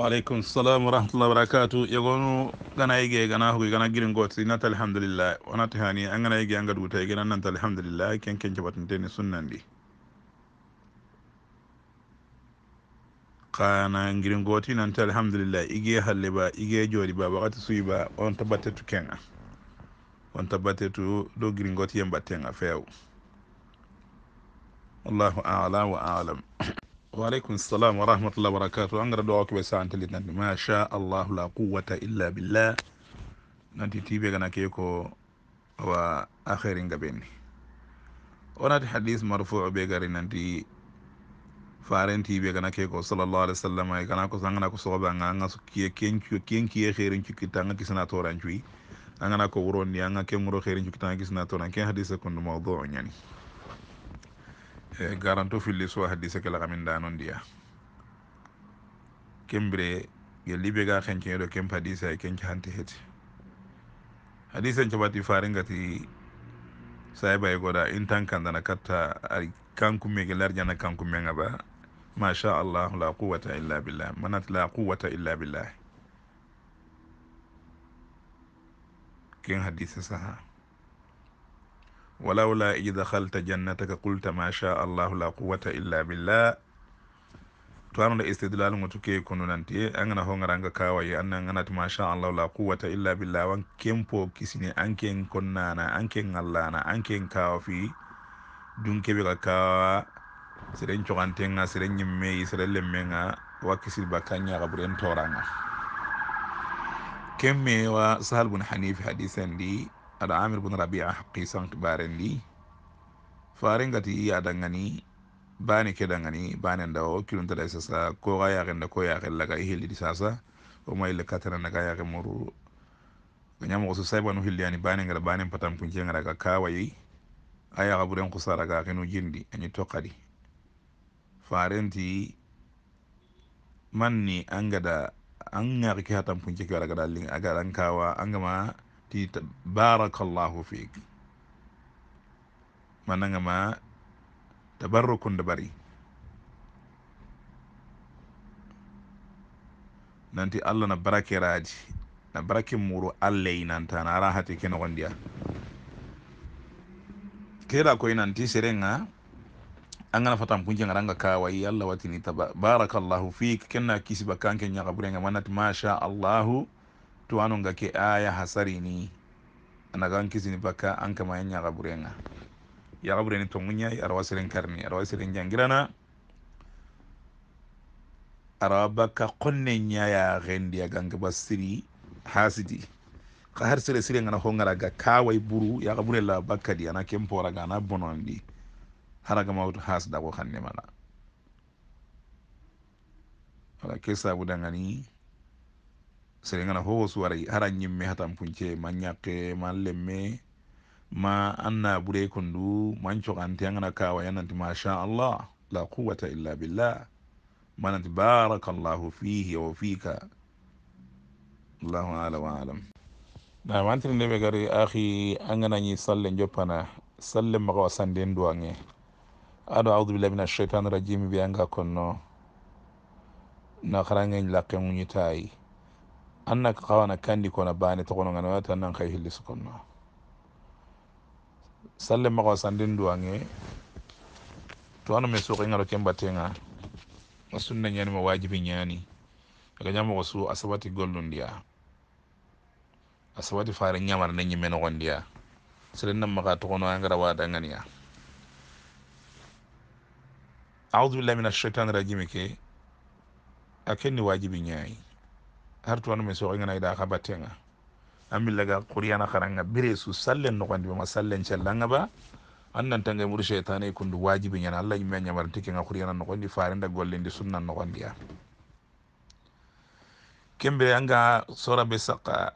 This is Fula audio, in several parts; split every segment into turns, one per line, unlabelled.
waaleykum salam warahmatullah wabarakatu yegonu gana yige gana hugu gana girin goti nata alhamdulillah wanat hani an gana yige an gadu ta nanta alhamdulillah ken ken jabatinteni sunnandi kana girin goti nanta alhamdulillah ige halle ba ige jori ba wakati suyi ba on tabatte kenga on tabatte tu do girin goti yembattenga feew allahu ala wa alam waaleykum salam wa rahmatullah wabarakatu angara do keɓe santeli nandu macha allahu la quwata illa billah nanti tiɓe gana ke ko awa akhiri nga onati hadis marfuu ɓe gari nanti farentiɓe gana ke ko sallllahu alih w sallam e gana ko angana ko sohoɓe anga anga kiye kenkiye heerin cukkitta anga kisana toran cuyi angana ko wuronni anga ken wuro heerin cukkitta anga kisana toran ken hadise kondu mawdu o ñani E garanto filli so haddi sekela kamin da non ndiya kembire ge libe ga xencene do kempe hadisa e kenke hante heti hadisa ncabati faringati saybay e goda in tan kandana katta ay kankumege larjana kankumega ba macha allah la quwata illa billah manat la quwata illa billah ken hadisa saha walaula idh jannataka qulta ma allahu la quwata illa billah to anoɗo istidlal ngo tuke kono nanti angana ho garanga kawaye anna ganati masha allahu la quwwata illa billah wan kempo kisini anken konnana anken ngallana anken kawa fi dun ka kawa seɗen cogantenga seɗen ñimmeyi seɗen lemmenga wa kisir bakka ñaga ɓuren toranga kemmewa sahal bun hanif hadisen ada amir bun rabia qisan baren faring gati yada ngani bani ke dangani bani dawa o isa sa ko xa yaxenda ko yaxel laga i di sasa o ma ille katana naga muru moru mo so hilli ani bane ngara bani patam punce ngara ga kawayi a yaxa ɓuren xusaraga xenu jindi tokadi toqadi ti manni angada angar ŋaxi ke xa tam punce ga waragada aga agaɗan kawa angama ti barakallahu fik manangama tabarrukunde bari nanti allah na barakeraji na barake muru allahy nanta na ara hati kenogondiya keda koy nanti serenga angana fatam kunke ngaranga kawayi allah watini tabarakallahu fik kenna kisiba kanke ñakaburenga manati macha allahu to anon ga ke aya hasari ni ga an ini baka an kama yanya ga burenga to bureni ya rawa sirin karni rawa sirin jangirana arawa baka konnen ya ya gendi ya ganga basiri hasidi ka har sire sire ngana hongara ga kawai buru yaga burela baka di ana kempora ga na bonondi haraga maut hasda ko kanne mana wala kesa budangani serengana fo wosuwaray hara ñimme hatan punce ma ñakke ma lemme ma anna ɓure kon du man cogante angana kawaya nanti machallah la quwata illa billah mananti barakallahu fihi wa fika allahu ala wa alam nam antini nde ɓe gari ahi anganañi salle joppana salle maga wa sanden duwange aɗo audubillah min asheitan rajimi ɓe anga konno na harangeñ lakke ŋuñitayi anna ka kawana kandi kona to kono ngana wata nan kay hilli sallem ma mako sandin duange to anu mesu ko ngaro kemba tenga sunna nyani ma wajibi nyani ga nyamo ko su asabati gollun dia asabati fare nyamar na nyimeno gondia sere nam maka togono ngara wada ngania a'udhu billahi minash shaitani rajim ke akenni wajibi nyani har tuwanu min soxi ngana idaxa batte nga amillaga quriyana xaranga bire su sallen noxondi ma sallen callanga ba an nantanga mudu cheytane i kundu wajibi ñana allah ñume ñamarinti kenga quriyana noxondi farinda gollindi sunna noxondiya kembire anga sora be saqa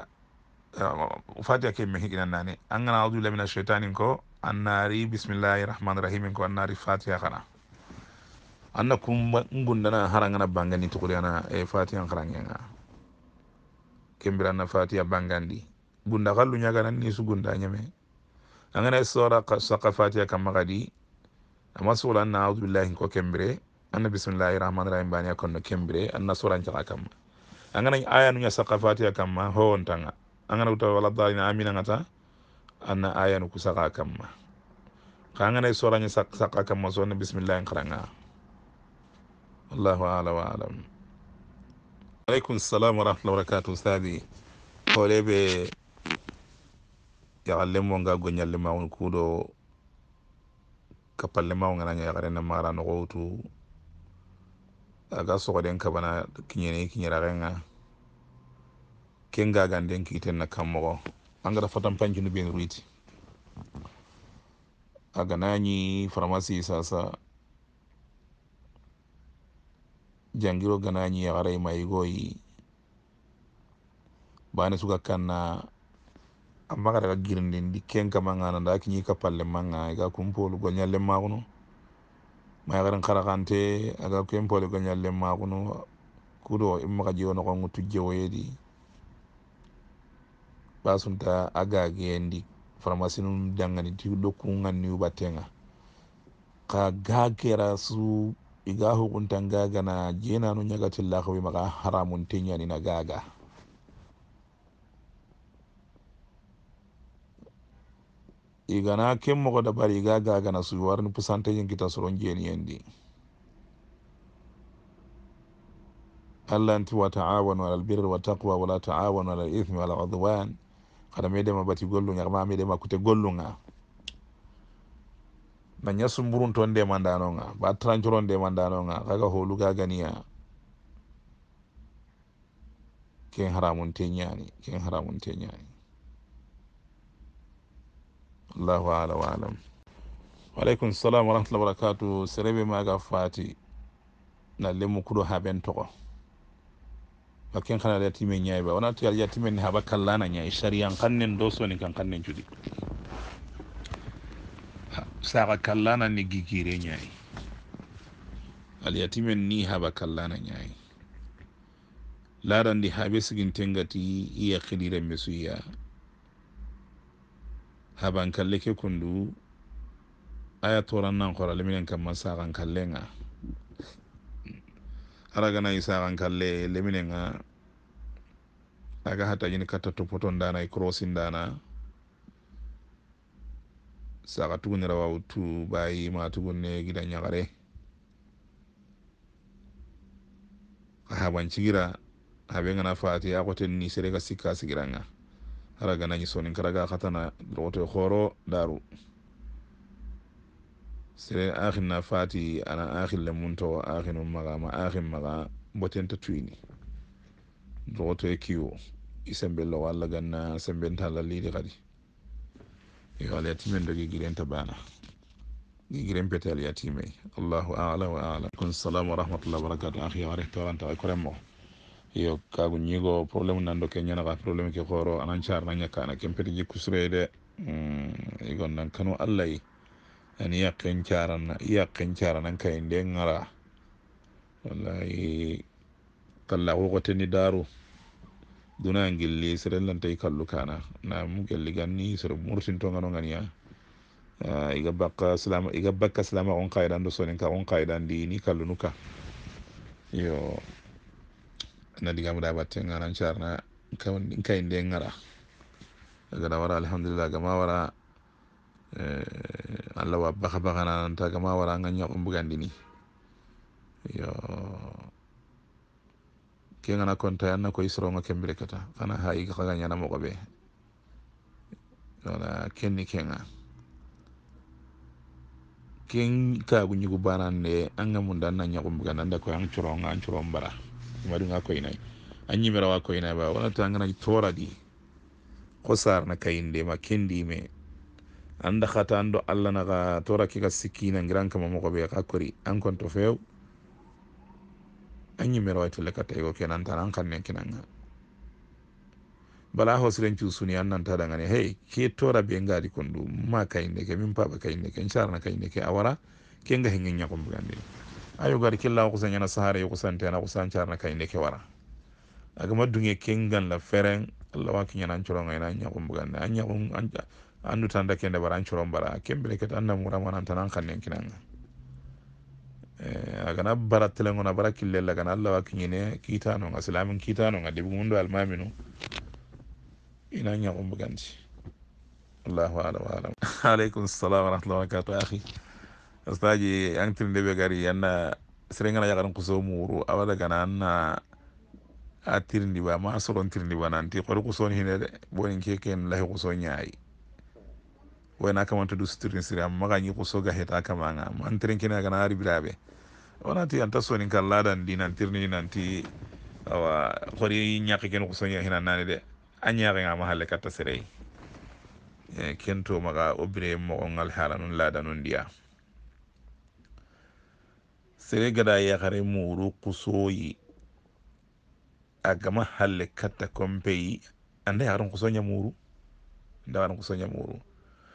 uh, fatiya ke mexi ina nani angana audubillah min acheytanin ko annari bismillahi irrahmani irrahimin ko annari fatiya xana anna kumba ngundana harangana bangani tuxuriana e eh, fatiyan xarangenga kembiranna fatiya bangandi gunda xallu ñaganan ni su gunda ñeme angana sora saka fatiya kam maxadi ama suxulan na audubillahi nko kembire anna bismillahi rahmani rahim baniya konno kembire anna sorancaxa kamma angana aya nuña saka fatiya kamma howontanga angana wuta wala dalina aminanga ta anna ayanu ku saxa kamma xa angana sorañe saqa kamma sonna bismillahi nxaranga wallahu ala wa alam aleykum salam warahmatullah wabarakatu ustadi hooleɓe yahalle mo nga goñalle ma won kuuɗo kapalle ma o ganaga yahrena mara no xowtu aga soxoɗen kabana kiñene kiñeraxenga ke ngaganden kiiten na kam moxo angara fatan pancinu ɓen ruit aganañi pharmacie sasa jangiro gana ñi yaxaray mayigoyi bane suga kanna a magara ga girindindi ken kamanga nanda kiñi kapalle manga iga kumpolu goñalle maxuno mayaxaren xaraxante aga kenpole goñalle maxuno kudo i maxa jiwo noxongu tu jewoyedi basunta a gageyendi pharmacie num do kunganniu battenga xa gagera su iga hukuntan gaga na jenanu ñagatillahowi maga haramun teñanina gaga igana ken mogo da bari iga gaga na su warni pusanteñin kita soron jeniyendi allah nti wa taawanu ala albirri wa taqwa wala taawanu ala alithmi wala aldwan kada medema bati gollu ñagama medema kute gollu ga na nya sumburun ton de mandano nga ba tranchoron de mandano nga kaga holu ga ganiya ken haramun te nyaani ken haramun te nyaani Allahu ala wa alam wa alaikum salam wa rahmatullahi wa barakatuh serebe maga fati na lemu kudo haben toko ba ken kana da timen nyai ba wana to ya timen ha ba kallana nyai shari'an kannen doso ni kan kannen judi saka kallana ni gikire ñayi alyatimen ni haba kallana ñayi laɗandi haɓe sigintengati iya kiliremme suya haban kalle ke kundu aya toran nan korale minen kamma sakan kallenga araganayi sakan kalle leminenga aga hatañin katta topoton dana e crossin dana saga tugune rawa wutu bayi ma tugune gida nyagare habancigira habe ngana fati ya kote ni sere ka sikka sigiranga hara gana ni sonin karaga khatana rote khoro daru sere akhin na fati ana akhin le munto akhin maga ma akhin maga boten ta tuini rote kiyo isembello walla ganna sembenta lalli de kadi wala yatime en dogi giɗen to bana giɗen petel yatimey allahu ala wa ala aleykum salam wa rahmatullah wabarakatu ahi ware torantaka korem o yo kagu ñigo probléme nanɗo ke ñanaka probléme ke hooro anan carna ñakkana ken peti jikku sureyde mm, igon nan kanu allahy ani yakken carana yakken caranan kay nde gara wallahi kalla wogotenni daaru duna gilli lan tay kallu kana nam gelli ganni mursin to kan ngano ya. ya iga bakka salama iga bakka salama on qaidan do sonin ka on qaidan di ni kallu nuka yo na diga mu da batte ngaran charna kan kay de ngara daga da wara alhamdulillah ga wara eh Allah wa bakha bakha nan ta ga mawara nganya on bugandini yo ke ngana konta yanna koy soronga kembire kata fana ha iga kaga nyana mo gobe wala kenni kenga ken ka gunyi gu barande anga munda na nyago mbuga nanda ko ang choronga ang choron bara madu nga koy nay anyi mera wa koy nay ba wala tanga na tora di kosar na kayinde ma kendi me anda khata ando alla na ga tora ki ga sikina ngiran kama mo gobe ka kori an konto few a ñimmero ay telle katta yego kenan tan an kannen kinanga bala hosiren cuusuni an nanta dangani hey ke tora be ngaadi kon ɗum ma kayinde ke min paaba kayinde ke carna kayinde ke a wara ke nga hengen ñakombugandi ayo gari killa kusa ñana sahara yo kusantena kusan carna kayinde ke wara agama dunge ken ganla feren allah waki ñana an corongayna an ñakombugandi an ñakom andu tanda kende bara an coron bara kembele ket annamuramanantan an kannen kinanga Eh, a gana bara telengona bara killel agana allah wakkiñine kiitanonga silamin kiitanonga debi mundo almaminu ina ñaxumbe ganti allahu alam alam aleykum salam warahmatullah wabarakatu axi ustaji antiri ndeɓe gari anna serengana yakatin kuso muru awada gana anna a tirindiba ma soron tirindiba nanti xori kuso ni hine de bonin keken lahi kuso ñayi wayna kamanta du sutirin siri amma maga ñi xuso ga heta kamanga mantirin kina gana ari birabe wonati anta sonin kan ladan di nantirni nanti awa kori ñaki ken kuso ña hina nani de a ñaki nga mahalle katta serei kento maga o bire mogo ngal haranun ladanun diya sere gada yakare muru kusoyi a gama halle katta kompeyi anda yakarun kuso ñamuru anda yakarun kuso ñamuru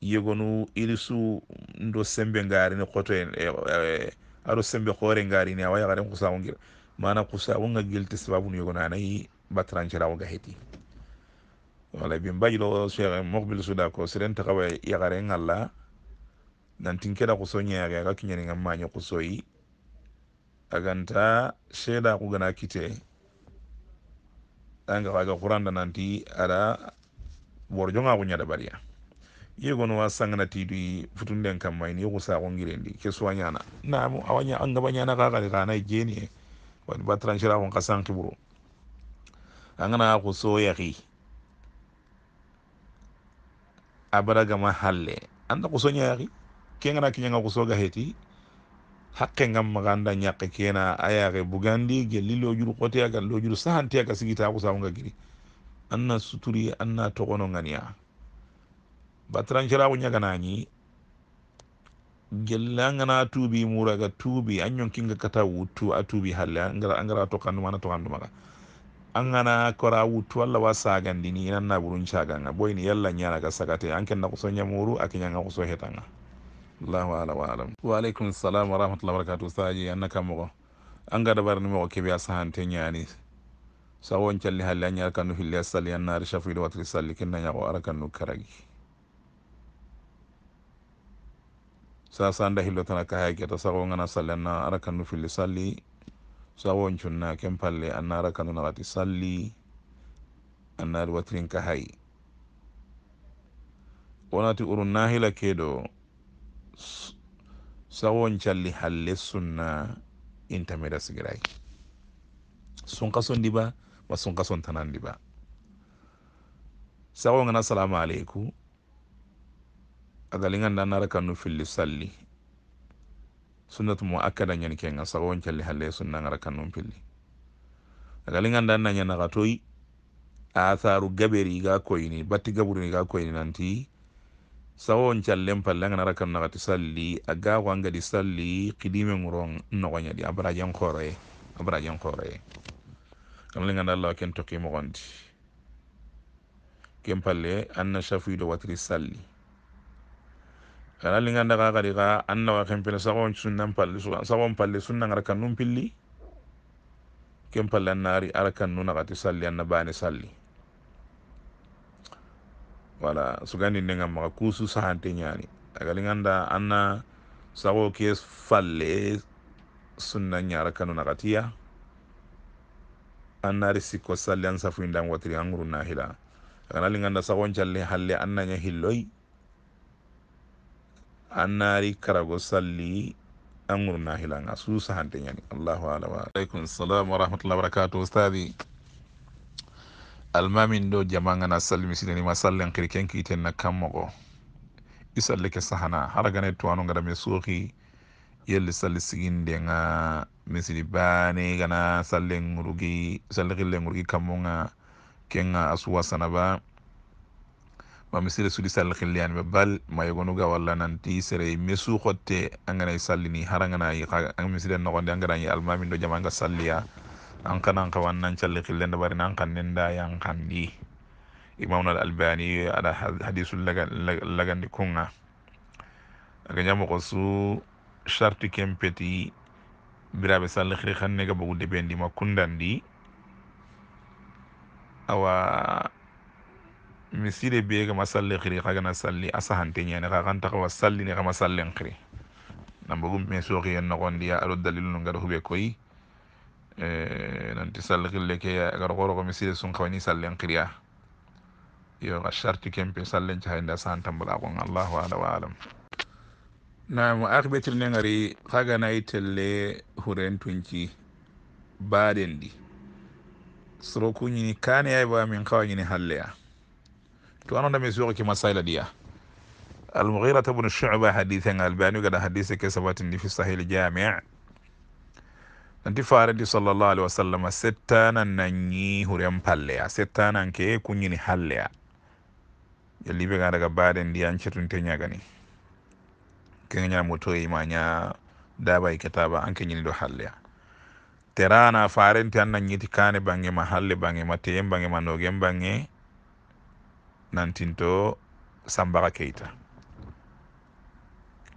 yegonu ilisu ndo sembe ngarini koto en e, e, aro sembe hore ngarini awa yagaren kusawu ngira mana kusawu nga gilte sababu nu yegonu anayi batranchira waga heti wala bin bajilo sheikh mokbil suda ko siren takawa yagaren alla nantin keda kuso nyaga ga kinyani ngamma nyo kusoyi aganta sheda kugana kite anga kaga qur'an nanti ada borjonga kunyada bariya ye gono wa sangana tidu futunden kam sa yogo saxon ndi ke suwa ñana naam awa ka ñana xa na je ne wani ba tranchira xon xa sanxiburo angana xu soyaxi a baragama halle anda xu soñayaxi ke ngana kiñanga so ga heti hakke ngam maganda ñaqe kena ga bugandi ge lilo juru lojuru ga lo juru saxante ga sigita sa xu ga giri anna suturi anna to gono nganiya batranjirawo ñaganañi gelle a gana tuubi muraga tuubi a ñonkinga kata wuttu a tuubi halle a ngara tokanduma na tokandumaga a gana kora wuttu walla wa sagandini inanna burun caganga boyni yalla ñanaga sagate an kenna xuso ñamuru a keñanga xuso hetanga allahu ala wa alam waaleykum salam warahmatullah wabarakatu saji annaka moxo an ga dabarani moxo keɓe a sahante ñani sawon calli halle a ñarakandu filli a salli annaari chafuide watri salli kennañaxo arakandu karagi sasa nda hillo tana ka hay geta sago ngana sallenna arakanu filli salli sago ncunna ken palle anna arakanu nakati salli anna ari watirin ka hay wonati uru nahila kedo sago ncalli halle sunna intameda sigiray sunkason diba ma sunkason tanan diba sago ngana salamu aleykum agali ganda nara kanu filli salli sunnatu mo akkada ñan kenga sagowon calli halle sunna ngara kanu filli agali ganda naña naxa toyi asaru gaberi iga koyini batti gaburu iga koyini nanti sagowon callen palle anga nara kanu naxati salli a gaxo angadi salli xidime ngoron noxoñadi abarajen xoroye abarajen xoroye kamali ganda allawa ken toki moxondi ken palle anna chafuido watri salli kala li ganda ka kadi ka anna wa kem pele sawon sunnan palli sawon palli sunnan ara kan num pilli kem palli annari ara kan nuna kati salli anna bani salli wala sugani ne ngam maka kusu sahante nyani aga li ganda anna sawo ke falle sunnan nyara kan nuna kati ya annari sikko salli an safu indan watri anguru nahila aga li ganda sawon challe halle annanya hilloi annari kara go salli anguru nahilanga suusa hante ñani allahu ala waalaykum salam warahmatullah wabarakatu ustadi almamin ɗo jamagana salli mi sidanima sallen kiri kenkiitenna kammogo isalleke sahana hara gana towano gada mi sooki yelle salli siginndenga mi sidi baane gana sallen ngurugi salli xillen ngurugi kammonga kenga a suwa sanaba mami sere sudi sal xilliyani ɓe bal wala walla nanti sere angana suuxotte a harangana sallini ang nganayi mi sire angara a ngarañi almamin ɗo jamanga salliya an kana an kawan nan calli xille ndabarina an kan nen da yan xandi imam al albani lagan lagan di kunga aga ko su kempeti ken peti biraɓe salli xiri xan nega bogu ma kundandi awa mi sire beegama e, salle xiri xagana salli a sahante ñeene xa xan taxawa sallini xama sallen xiri nambagum me sooxiye noxondiya aɗo dalilu nu ngar xuɓe koy nanti sall xille ke gar xooroxo mi sire sum xawani sallen xiria yo xa charte kempe sallen caxay nde a sahantambala xong allahu ala wa alam nam axiɓetir nengari xaganay telle xuren tunci baɗen ɗi soroku ñini kaneyay ba min xawañini xalleya to anonda mi sookima sahla ɗiya almugirata bnu shuba hadise nga albani gada hadise ke sabatindi fi sahil jami nanti farenti sallllah alih wa sallam settanan nañi huren palleya settanan ke kuñini halleya yalliɓe ga daga baden ndi ancetunte ñagani keñamoto ima e ña dabay e kitaba anke ñini ɗo halleya terana farenti an nañiti kane bangge ma halle bangge ma teyen bangge ma noguen bangge nantinto sambara keyta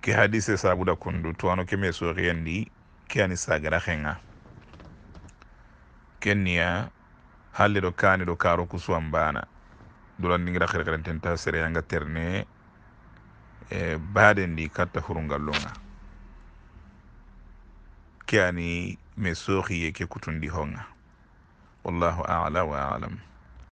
ke hadise sabuda kundu towano keme sooriyandi ke ani sagara henga kenniya halle ɗo kani ɗo karo kusuwan bana dolandigira herherententa sereyanga terne e baden ndi katta hurungallunga ke ani me sooriye ke kutundi honga wallahu ala wa alam wa